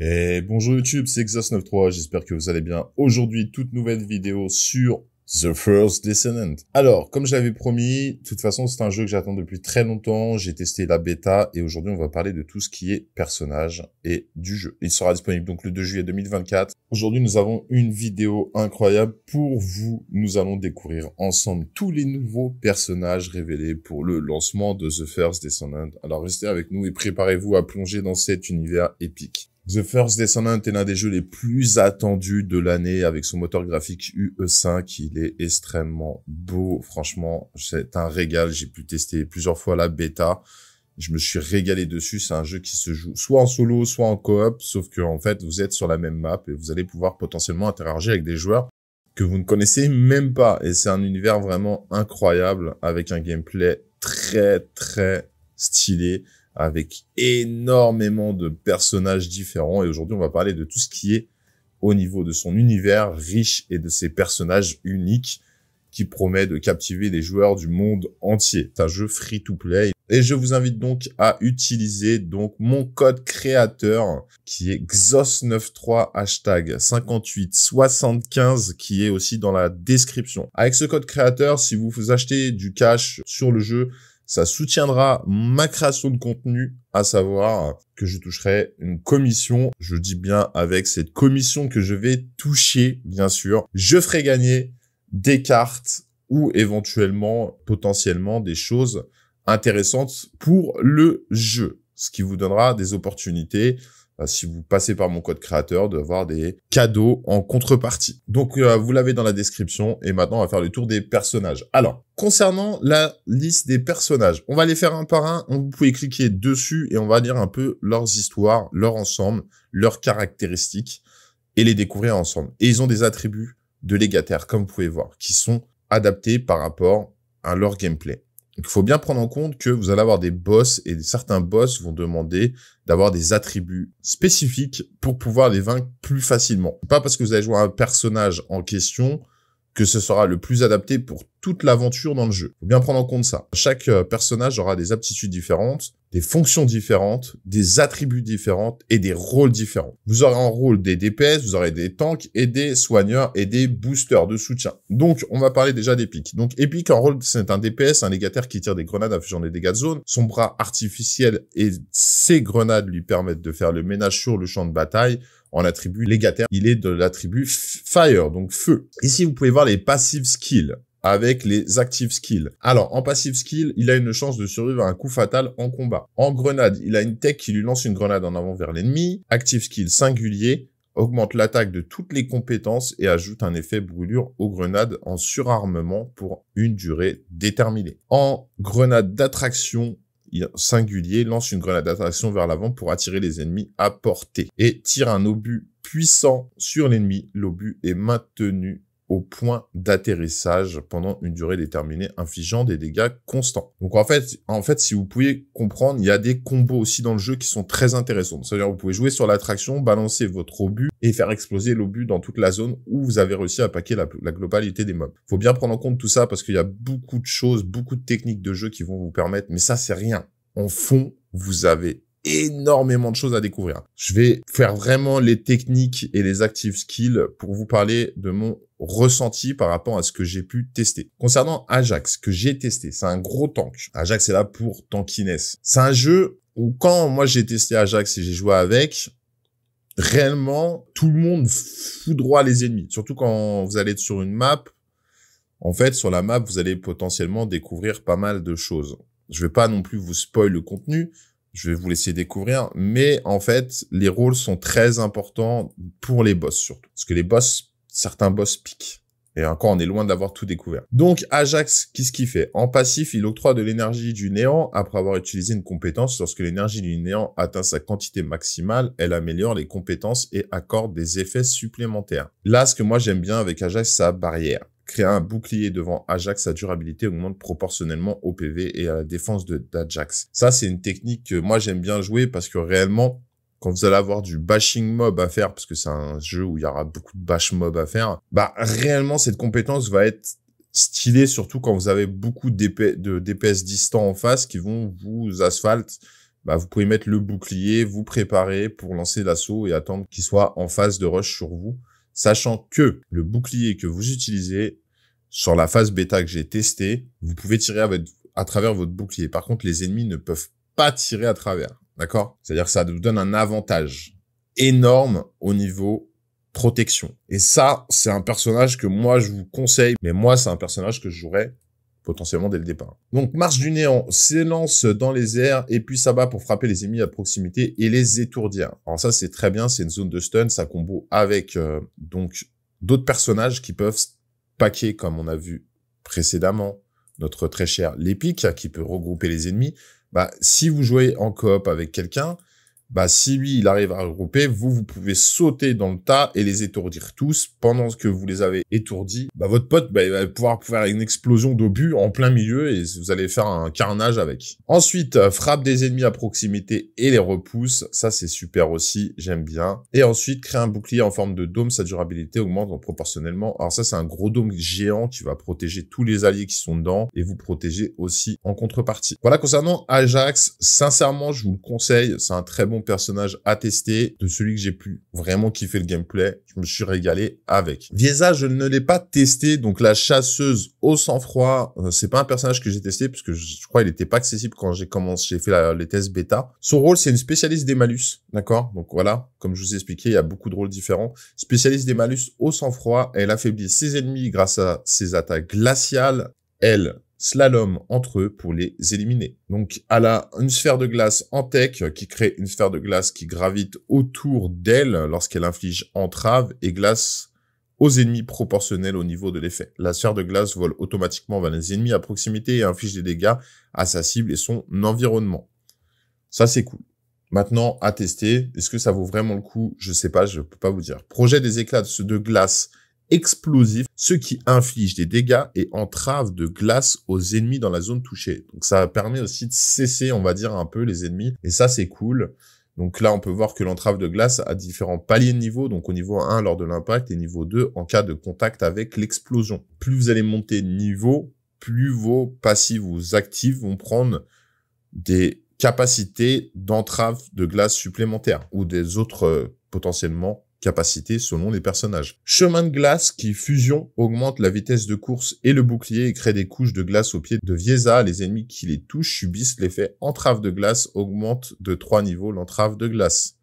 Et bonjour YouTube, c'est Xas93, j'espère que vous allez bien. Aujourd'hui, toute nouvelle vidéo sur The First Descendant. Alors, comme je l'avais promis, de toute façon, c'est un jeu que j'attends depuis très longtemps. J'ai testé la bêta et aujourd'hui, on va parler de tout ce qui est personnage et du jeu. Il sera disponible donc le 2 juillet 2024. Aujourd'hui, nous avons une vidéo incroyable pour vous. Nous allons découvrir ensemble tous les nouveaux personnages révélés pour le lancement de The First Descendant. Alors, restez avec nous et préparez-vous à plonger dans cet univers épique. The First Descendant est l'un des jeux les plus attendus de l'année avec son moteur graphique UE5. Il est extrêmement beau. Franchement, c'est un régal. J'ai pu tester plusieurs fois la bêta. Je me suis régalé dessus. C'est un jeu qui se joue soit en solo, soit en coop. Sauf que, en fait, vous êtes sur la même map et vous allez pouvoir potentiellement interagir avec des joueurs que vous ne connaissez même pas. Et c'est un univers vraiment incroyable avec un gameplay très, très stylé avec énormément de personnages différents. Et aujourd'hui, on va parler de tout ce qui est au niveau de son univers riche et de ses personnages uniques qui promet de captiver les joueurs du monde entier. C'est un jeu free to play. Et je vous invite donc à utiliser donc mon code créateur qui est XOS93 hashtag 5875 qui est aussi dans la description. Avec ce code créateur, si vous achetez du cash sur le jeu, ça soutiendra ma création de contenu, à savoir que je toucherai une commission. Je dis bien avec cette commission que je vais toucher, bien sûr. Je ferai gagner des cartes ou éventuellement, potentiellement, des choses intéressantes pour le jeu ce qui vous donnera des opportunités euh, si vous passez par mon code créateur, d'avoir des cadeaux en contrepartie. Donc, euh, vous l'avez dans la description. Et maintenant, on va faire le tour des personnages. Alors, concernant la liste des personnages, on va les faire un par un. vous pouvez cliquer dessus et on va lire un peu leurs histoires, leur ensemble, leurs caractéristiques et les découvrir ensemble. Et ils ont des attributs de légataires, comme vous pouvez voir, qui sont adaptés par rapport à leur gameplay il faut bien prendre en compte que vous allez avoir des boss et certains boss vont demander d'avoir des attributs spécifiques pour pouvoir les vaincre plus facilement. Pas parce que vous allez jouer un personnage en question ce sera le plus adapté pour toute l'aventure dans le jeu. bien prendre en compte ça. Chaque euh, personnage aura des aptitudes différentes, des fonctions différentes, des attributs différents et des rôles différents. Vous aurez en rôle des DPS, vous aurez des tanks et des soigneurs et des boosters de soutien. Donc, on va parler déjà d'Epic. Donc, Epic en rôle, c'est un DPS, un légataire qui tire des grenades ai des dégâts de zone. Son bras artificiel et ses grenades lui permettent de faire le ménage sur le champ de bataille en attribut légataire. Il est de l'attribut Fire, donc feu. Ici, vous pouvez voir les passive skills avec les active skills. Alors, en passive skill, il a une chance de survivre à un coup fatal en combat. En grenade, il a une tech qui lui lance une grenade en avant vers l'ennemi. Active skill singulier, augmente l'attaque de toutes les compétences et ajoute un effet brûlure aux grenades en surarmement pour une durée déterminée. En grenade d'attraction, singulier lance une grenade d'attraction vers l'avant pour attirer les ennemis à portée et tire un obus puissant sur l'ennemi, l'obus est maintenu au point d'atterrissage pendant une durée déterminée, infligeant des dégâts constants. Donc en fait, en fait, si vous pouvez comprendre, il y a des combos aussi dans le jeu qui sont très intéressants. C'est-à-dire vous pouvez jouer sur l'attraction, balancer votre obus et faire exploser l'obus dans toute la zone où vous avez réussi à paquer la, globalité des mobs. Faut bien prendre en compte tout ça parce qu'il y a beaucoup de choses, beaucoup de techniques de jeu qui vont vous permettre, mais ça c'est rien. En fond, vous avez énormément de choses à découvrir. Je vais faire vraiment les techniques et les active skills pour vous parler de mon ressenti par rapport à ce que j'ai pu tester. Concernant Ajax, que j'ai testé, c'est un gros tank. Ajax est là pour tankiness. C'est un jeu où quand moi j'ai testé Ajax et j'ai joué avec, réellement, tout le monde fout droit les ennemis. Surtout quand vous allez être sur une map. En fait, sur la map, vous allez potentiellement découvrir pas mal de choses. Je vais pas non plus vous spoil le contenu, je vais vous laisser découvrir. Mais en fait, les rôles sont très importants pour les boss surtout. Parce que les boss, certains boss piquent. Et encore, on est loin d'avoir tout découvert. Donc, Ajax, qu'est-ce qu'il fait En passif, il octroie de l'énergie du néant après avoir utilisé une compétence. Lorsque l'énergie du néant atteint sa quantité maximale, elle améliore les compétences et accorde des effets supplémentaires. Là, ce que moi j'aime bien avec Ajax, c'est sa barrière. Créer un bouclier devant Ajax, sa durabilité augmente proportionnellement au PV et à la défense d'Ajax. Ça, c'est une technique que moi j'aime bien jouer parce que réellement, quand vous allez avoir du bashing mob à faire, parce que c'est un jeu où il y aura beaucoup de bash mob à faire, bah réellement cette compétence va être stylée, surtout quand vous avez beaucoup de DPS distants en face qui vont vous asphalte. Bah, vous pouvez mettre le bouclier, vous préparer pour lancer l'assaut et attendre qu'il soit en phase de rush sur vous sachant que le bouclier que vous utilisez sur la phase bêta que j'ai testé, vous pouvez tirer à travers votre bouclier. Par contre, les ennemis ne peuvent pas tirer à travers. D'accord C'est-à-dire que ça vous donne un avantage énorme au niveau protection. Et ça, c'est un personnage que moi, je vous conseille. Mais moi, c'est un personnage que je jouerais potentiellement dès le départ. Donc Marche du Néant s'élance dans les airs et puis s'abat pour frapper les ennemis à proximité et les étourdir. Alors ça c'est très bien, c'est une zone de stun, ça combo avec euh, donc d'autres personnages qui peuvent paquer comme on a vu précédemment notre très cher l'épique, qui peut regrouper les ennemis. Bah si vous jouez en coop avec quelqu'un, bah, si lui, il arrive à regrouper, vous, vous pouvez sauter dans le tas et les étourdir tous. Pendant que vous les avez étourdis, bah, votre pote, bah, il va pouvoir faire une explosion d'obus en plein milieu et vous allez faire un carnage avec. Ensuite, euh, frappe des ennemis à proximité et les repousse. Ça, c'est super aussi. J'aime bien. Et ensuite, crée un bouclier en forme de dôme. Sa durabilité augmente proportionnellement. Alors ça, c'est un gros dôme géant qui va protéger tous les alliés qui sont dedans et vous protéger aussi en contrepartie. Voilà, concernant Ajax, sincèrement, je vous le conseille. C'est un très bon personnage à tester de celui que j'ai pu vraiment kiffer le gameplay. Je me suis régalé avec. Viesa, je ne l'ai pas testé, donc la chasseuse au sang-froid, euh, c'est pas un personnage que j'ai testé parce que je, crois il n'était pas accessible quand j'ai commencé, j'ai fait les tests bêta. Son rôle, c'est une spécialiste des malus, d'accord Donc voilà, comme je vous ai expliqué, il y a beaucoup de rôles différents. Spécialiste des malus au sang-froid, elle affaiblit ses ennemis grâce à ses attaques glaciales. Elle slalom entre eux pour les éliminer. Donc elle a une sphère de glace en tech qui crée une sphère de glace qui gravite autour d'elle lorsqu'elle inflige entrave et glace aux ennemis proportionnels au niveau de l'effet. La sphère de glace vole automatiquement vers les ennemis à proximité et inflige des dégâts à sa cible et son environnement. Ça c'est cool. Maintenant, à tester. Est-ce que ça vaut vraiment le coup Je sais pas, je peux pas vous dire. Projet des éclats de glace explosif, ce qui inflige des dégâts et entrave de glace aux ennemis dans la zone touchée. Donc ça permet aussi de cesser, on va dire, un peu les ennemis. Et ça, c'est cool. Donc là, on peut voir que l'entrave de glace a différents paliers de niveau, donc au niveau 1 lors de l'impact et niveau 2 en cas de contact avec l'explosion. Plus vous allez monter de niveau, plus vos passives ou actives vont prendre des capacités d'entrave de glace supplémentaires ou des autres euh, potentiellement capacité selon les personnages. Chemin de glace qui fusion augmente la vitesse de course et le bouclier et crée des couches de glace au pied de Viesa. Les ennemis qui les touchent subissent l'effet entrave de glace, augmente de 3 niveaux l'entrave de glace.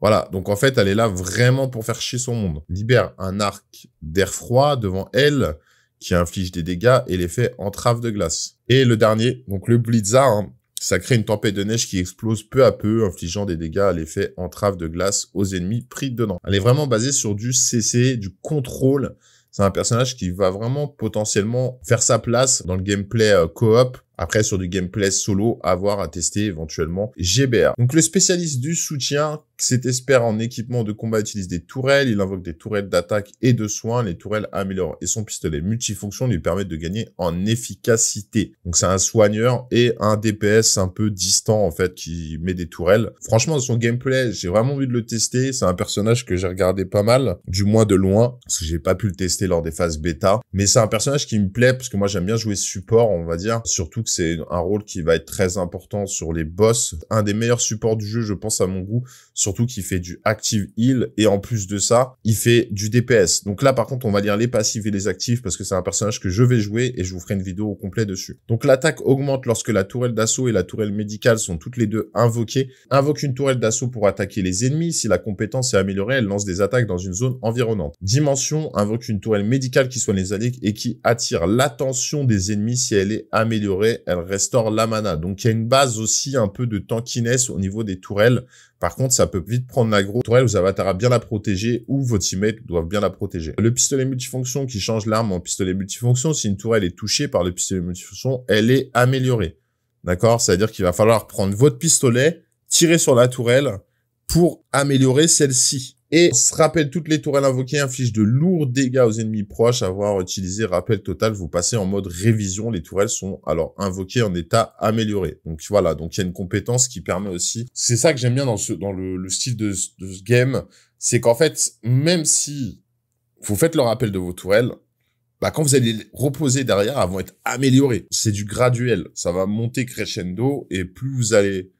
Voilà, donc en fait elle est là vraiment pour faire chier son monde. Libère un arc d'air froid devant elle qui inflige des dégâts et l'effet entrave de glace. Et le dernier, donc le blizzard hein, ça crée une tempête de neige qui explose peu à peu, infligeant des dégâts à l'effet entrave de glace aux ennemis pris dedans. Elle est vraiment basée sur du CC, du contrôle. C'est un personnage qui va vraiment potentiellement faire sa place dans le gameplay euh, coop après, sur du gameplay solo, avoir à, tester éventuellement GBR. Donc, le spécialiste du soutien, cet expert en équipement de combat utilise des tourelles, il invoque des tourelles d'attaque et de soins, les tourelles améliorent et son pistolet multifonction lui permet de gagner en efficacité. Donc c'est un soigneur et un DPS un peu distant en fait qui met des tourelles. Franchement son gameplay, j'ai vraiment envie de le tester, c'est un personnage que j'ai regardé pas mal, du moins de loin, parce que j'ai pas pu le tester lors des phases bêta, mais c'est un personnage qui me plaît parce que moi j'aime bien jouer support, on va dire, surtout que c'est un rôle qui va être très important sur les boss. Un des meilleurs supports du jeu, je pense à mon goût, surtout qu'il fait du active heal et en plus de ça, il fait du DPS. Donc là, par contre, on va lire les passifs et les actifs parce que c'est un personnage que je vais jouer et je vous ferai une vidéo au complet dessus. Donc l'attaque augmente lorsque la tourelle d'assaut et la tourelle médicale sont toutes les deux invoquées. Invoque une tourelle d'assaut pour attaquer les ennemis. Si la compétence est améliorée, elle lance des attaques dans une zone environnante. Dimension invoque une tourelle médicale qui soigne les alliés et qui attire l'attention des ennemis si elle est améliorée elle restaure la mana. Donc il y a une base aussi un peu de tankiness au niveau des tourelles. Par contre, ça peut vite prendre l'aggro. Tourelle, vous avez à bien la protéger ou vos teammates doivent bien la protéger. Le pistolet multifonction qui change l'arme en pistolet multifonction, si une tourelle est touchée par le pistolet multifonction, elle est améliorée. D'accord C'est-à-dire qu'il va falloir prendre votre pistolet, tirer sur la tourelle pour améliorer celle-ci et se rappelle toutes les tourelles invoquées infligent de lourds dégâts aux ennemis proches. Avoir utilisé rappel total, vous passez en mode révision. Les tourelles sont alors invoquées en état amélioré. Donc voilà, donc il y a une compétence qui permet aussi. C'est ça que j'aime bien dans ce dans le, style de, ce game, c'est qu'en fait, même si vous faites le rappel de vos tourelles, bah quand vous allez les reposer derrière, elles vont être améliorées. C'est du graduel, ça va monter crescendo et plus vous allez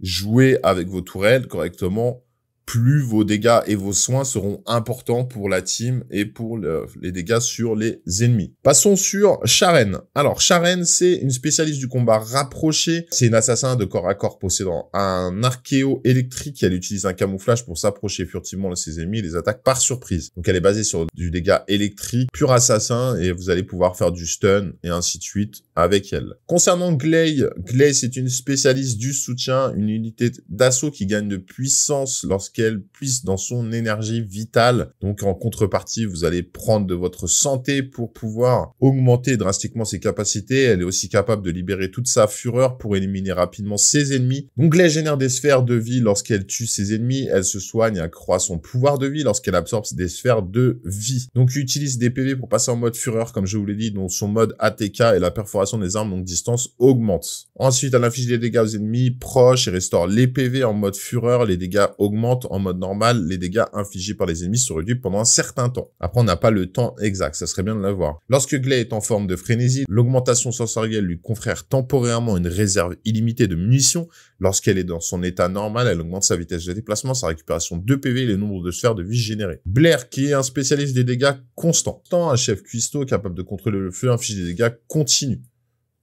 jouer avec vos tourelles correctement, plus vos dégâts et vos soins seront importants pour la team et pour les dégâts sur les ennemis. Passons sur Sharen. Alors Sharen, c'est une spécialiste du combat rapproché. C'est une assassin de corps à corps possédant un archéo électrique. Elle utilise un camouflage pour s'approcher furtivement de ses ennemis et les attaques par surprise. Donc elle est basée sur du dégât électrique, pur assassin, et vous allez pouvoir faire du stun et ainsi de suite avec elle. Concernant Glay, Glay c'est une spécialiste du soutien, une unité d'assaut qui gagne de puissance lorsqu'elle qu'elle puisse dans son énergie vitale. Donc en contrepartie, vous allez prendre de votre santé pour pouvoir augmenter drastiquement ses capacités. Elle est aussi capable de libérer toute sa fureur pour éliminer rapidement ses ennemis. Donc elle génère des sphères de vie lorsqu'elle tue ses ennemis. Elle se soigne, accroît son pouvoir de vie lorsqu'elle absorbe des sphères de vie. Donc utilise des PV pour passer en mode fureur, comme je vous l'ai dit, dont son mode ATK et la perforation des armes, donc distance, augmente. Ensuite, elle inflige des dégâts aux ennemis proches et restaure les PV en mode fureur. Les dégâts augmentent en mode normal, les dégâts infligés par les ennemis sont réduits pendant un certain temps. Après, on n'a pas le temps exact, ça serait bien de l'avoir. Lorsque Glay est en forme de frénésie, l'augmentation sensorielle lui confère temporairement une réserve illimitée de munitions. Lorsqu'elle est dans son état normal, elle augmente sa vitesse de déplacement, sa récupération de PV et le nombre de sphères de vie générées. Blair, qui est un spécialiste des dégâts constants, tant un chef cuistot capable de contrôler le feu, inflige des dégâts continus.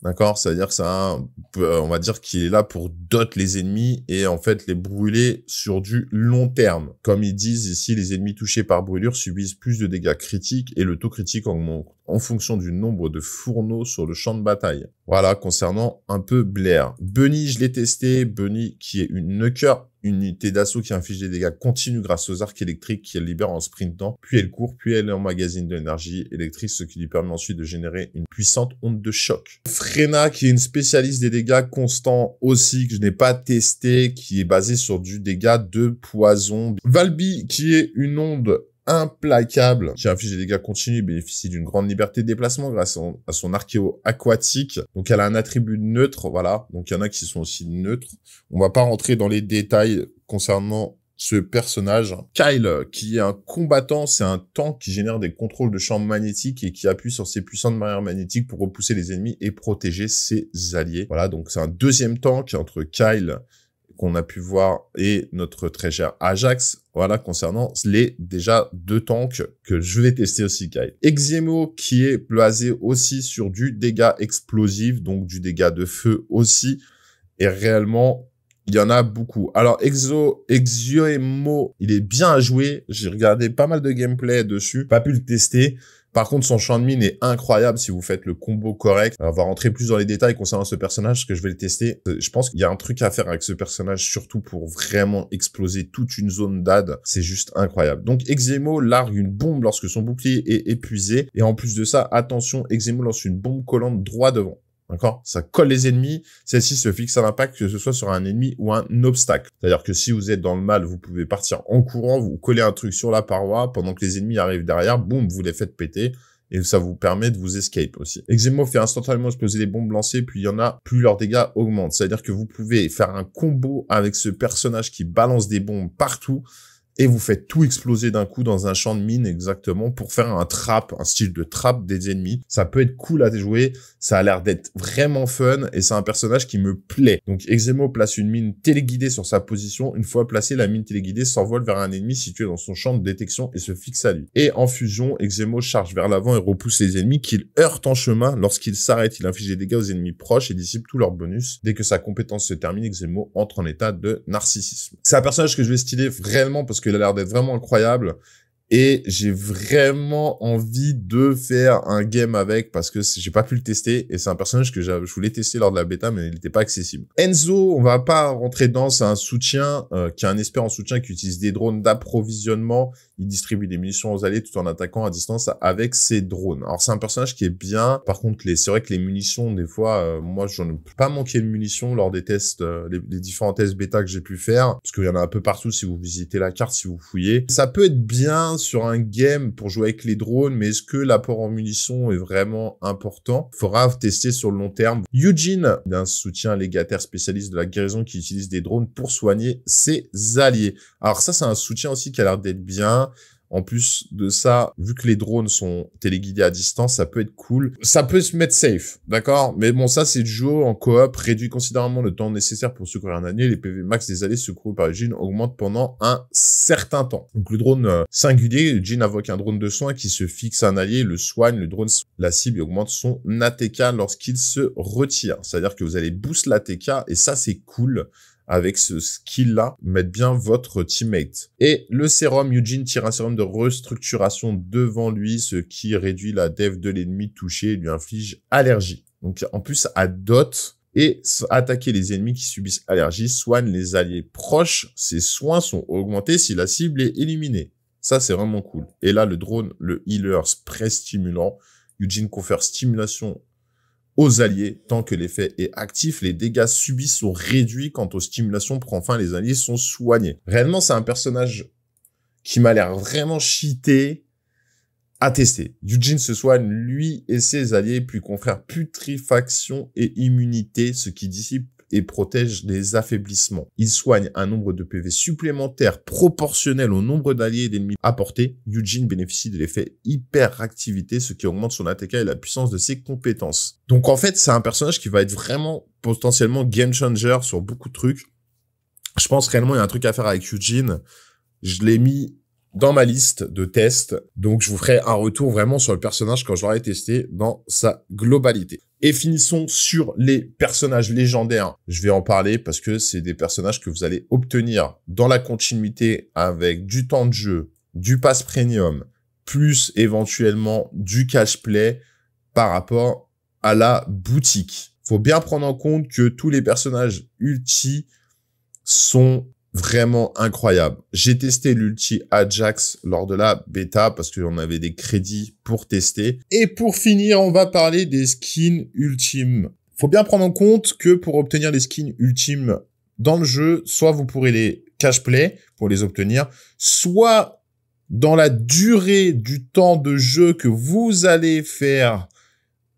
D'accord C'est-à-dire que ça, euh, on va dire qu'il est là pour doter les ennemis et en fait les brûler sur du long terme. Comme ils disent ici, les ennemis touchés par brûlure subissent plus de dégâts critiques et le taux critique augmente en fonction du nombre de fourneaux sur le champ de bataille. Voilà, concernant un peu Blair. Bunny, je l'ai testé. Bunny, qui est une nuker, unité d'assaut qui inflige des dégâts continus grâce aux arcs électriques qu'elle libère en sprintant, puis elle court, puis elle emmagasine magazine d'énergie électrique, ce qui lui permet ensuite de générer une puissante onde de choc. Frena, qui est une spécialiste des dégâts constants aussi, que je n'ai pas testé, qui est basée sur du dégât de poison. Valby, qui est une onde implacable qui inflige des dégâts continus bénéficie d'une grande liberté de déplacement grâce à son, archéo aquatique. Donc elle a un attribut neutre, voilà. Donc il y en a qui sont aussi neutres. On va pas rentrer dans les détails concernant ce personnage. Kyle, qui est un combattant, c'est un tank qui génère des contrôles de champs magnétiques et qui appuie sur ses puissantes barrières magnétiques pour repousser les ennemis et protéger ses alliés. Voilà, donc c'est un deuxième tank entre Kyle qu'on a pu voir et notre très cher Ajax, voilà, concernant les déjà deux tanks que je vais tester aussi, Kai Exemo qui est basé aussi sur du dégât explosif, donc du dégât de feu aussi. Et réellement, il y en a beaucoup. Alors, Exo, Exio il est bien à jouer. J'ai regardé pas mal de gameplay dessus, pas pu le tester. Par contre, son champ de mine est incroyable si vous faites le combo correct. on va rentrer plus dans les détails concernant ce personnage, parce que je vais le tester. Euh, je pense qu'il y a un truc à faire avec ce personnage, surtout pour vraiment exploser toute une zone d'ad. C'est juste incroyable. Donc, Exemo largue une bombe lorsque son bouclier est épuisé. Et en plus de ça, attention, Exemo lance une bombe collante droit devant. D'accord Ça colle les ennemis. Celle-ci se fixe à l'impact, que ce soit sur un ennemi ou un obstacle. C'est-à-dire que si vous êtes dans le mal, vous pouvez partir en courant, vous collez un truc sur la paroi, pendant que les ennemis arrivent derrière, boum, vous les faites péter. Et ça vous permet de vous escape aussi. Exemo fait instantanément exploser des bombes lancées, puis il y en a, plus leurs dégâts augmentent. C'est-à-dire que vous pouvez faire un combo avec ce personnage qui balance des bombes partout et vous faites tout exploser d'un coup dans un champ de mine exactement pour faire un trap, un style de trap des ennemis. Ça peut être cool à jouer, ça a l'air d'être vraiment fun et c'est un personnage qui me plaît. Donc Exemo place une mine téléguidée sur sa position. Une fois placée, la mine téléguidée s'envole vers un ennemi situé dans son champ de détection et se fixe à lui. Et en fusion, Exemo charge vers l'avant et repousse les ennemis qu'il heurte en chemin. Lorsqu'il s'arrête, il inflige des dégâts aux ennemis proches et dissipe tous leurs bonus. Dès que sa compétence se termine, Exemo entre en état de narcissisme. C'est un personnage que je vais styler vraiment parce parce qu'il a l'air d'être vraiment incroyable et j'ai vraiment envie de faire un game avec parce que j'ai pas pu le tester et c'est un personnage que je voulais tester lors de la bêta mais il n'était pas accessible. Enzo, on va pas rentrer dans c'est un soutien euh, qui est un expert en soutien qui utilise des drones d'approvisionnement. Il distribue des munitions aux alliés tout en attaquant à distance avec ses drones. Alors c'est un personnage qui est bien. Par contre, les, c'est vrai que les munitions, des fois, euh, moi j'en ai pas manqué de munitions lors des tests, euh, les, les, différents tests bêta que j'ai pu faire parce qu'il y en a un peu partout si vous visitez la carte, si vous fouillez. Ça peut être bien sur un game pour jouer avec les drones, mais est-ce que l'apport en munitions est vraiment important Faudra tester sur le long terme. Eugene, d'un soutien légataire spécialiste de la guérison qui utilise des drones pour soigner ses alliés. Alors ça, c'est un soutien aussi qui a l'air d'être bien. En plus de ça, vu que les drones sont téléguidés à distance, ça peut être cool. Ça peut se mettre safe, d'accord Mais bon, ça, c'est du jeu en coop, réduit considérablement le temps nécessaire pour secourir un allié. Les PV max des alliés secourus par les jean augmentent pendant un certain temps. Donc le drone euh, singulier, le jean invoque un drone de soin qui se fixe à un allié, le soigne, le drone la cible augmente son ATK lorsqu'il se retire. C'est-à-dire que vous allez boost l'ATK et ça, c'est cool avec ce skill-là, mettre bien votre teammate. Et le sérum, Eugene tire un sérum de restructuration devant lui, ce qui réduit la dev de l'ennemi touché et lui inflige allergie. Donc en plus, à dot, et attaquer les ennemis qui subissent allergie, soigne les alliés proches, ses soins sont augmentés si la cible est éliminée. Ça, c'est vraiment cool. Et là, le drone, le healer, spray stimulant, Eugene confère stimulation aux alliés tant que l'effet est actif. Les dégâts subis sont réduits quant aux stimulations pour enfin les alliés sont soignés. Réellement, c'est un personnage qui m'a l'air vraiment cheaté à tester. Eugene se soigne, lui et ses alliés, puis confère putréfaction et immunité, ce qui dissipe et protège des affaiblissements. Il soigne un nombre de PV supplémentaires proportionnel au nombre d'alliés et d'ennemis apportés. Eugene bénéficie de l'effet hyperactivité, ce qui augmente son ATK et la puissance de ses compétences. Donc en fait, c'est un personnage qui va être vraiment potentiellement game changer sur beaucoup de trucs. Je pense réellement il y a un truc à faire avec Eugene. Je l'ai mis dans ma liste de tests. Donc, je vous ferai un retour vraiment sur le personnage quand je l'aurai testé dans sa globalité. Et finissons sur les personnages légendaires. Je vais en parler parce que c'est des personnages que vous allez obtenir dans la continuité avec du temps de jeu, du pass premium, plus éventuellement du cash play par rapport à la boutique. Faut bien prendre en compte que tous les personnages ulti sont vraiment incroyable. J'ai testé l'ulti Ajax lors de la bêta parce qu'on avait des crédits pour tester. Et pour finir, on va parler des skins ultimes. Faut bien prendre en compte que pour obtenir les skins ultimes dans le jeu, soit vous pourrez les cash play pour les obtenir, soit dans la durée du temps de jeu que vous allez faire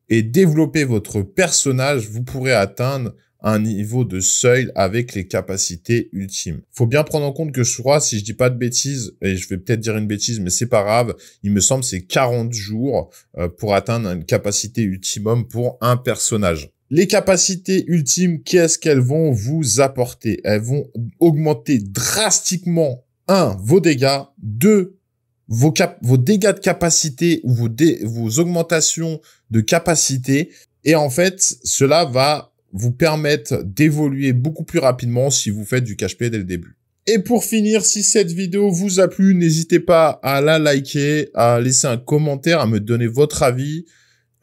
et développer votre personnage, vous pourrez atteindre un niveau de seuil avec les capacités ultimes. Faut bien prendre en compte que je crois, si je dis pas de bêtises, et je vais peut-être dire une bêtise, mais c'est pas grave, il me semble c'est 40 jours euh, pour atteindre une capacité ultimum pour un personnage. Les capacités ultimes, qu'est-ce qu'elles vont vous apporter Elles vont augmenter drastiquement, un, vos dégâts, deux, Vos, cap vos dégâts de capacité ou vos, vos augmentations de capacité. Et en fait, cela va vous permettent d'évoluer beaucoup plus rapidement si vous faites du cash play dès le début. Et pour finir, si cette vidéo vous a plu, n'hésitez pas à la liker, à laisser un commentaire, à me donner votre avis,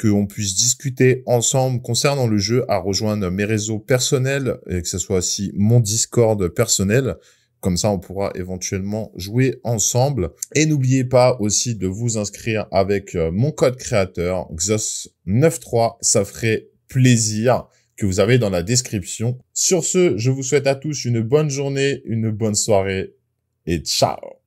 qu'on puisse discuter ensemble concernant le jeu, à rejoindre mes réseaux personnels, et que ce soit aussi mon Discord personnel. Comme ça, on pourra éventuellement jouer ensemble. Et n'oubliez pas aussi de vous inscrire avec euh, mon code créateur, XOS93. Ça ferait plaisir que vous avez dans la description. Sur ce, je vous souhaite à tous une bonne journée, une bonne soirée et ciao